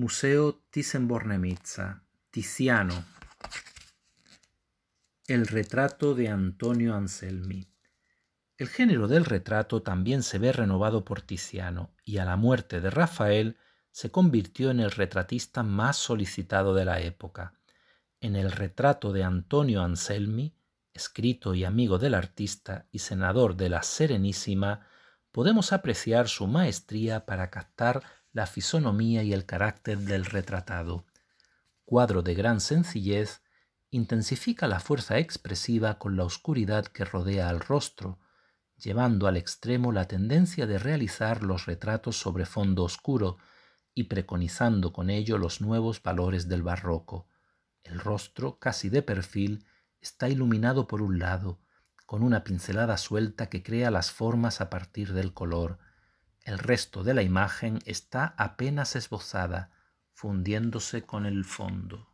Museo Thyssen-Bornemisza, Tiziano. El retrato de Antonio Anselmi. El género del retrato también se ve renovado por Tiziano y a la muerte de Rafael se convirtió en el retratista más solicitado de la época. En el retrato de Antonio Anselmi, escrito y amigo del artista y senador de la Serenísima, podemos apreciar su maestría para captar la fisonomía y el carácter del retratado. Cuadro de gran sencillez, intensifica la fuerza expresiva con la oscuridad que rodea al rostro, llevando al extremo la tendencia de realizar los retratos sobre fondo oscuro y preconizando con ello los nuevos valores del barroco. El rostro, casi de perfil, está iluminado por un lado, con una pincelada suelta que crea las formas a partir del color. El resto de la imagen está apenas esbozada, fundiéndose con el fondo.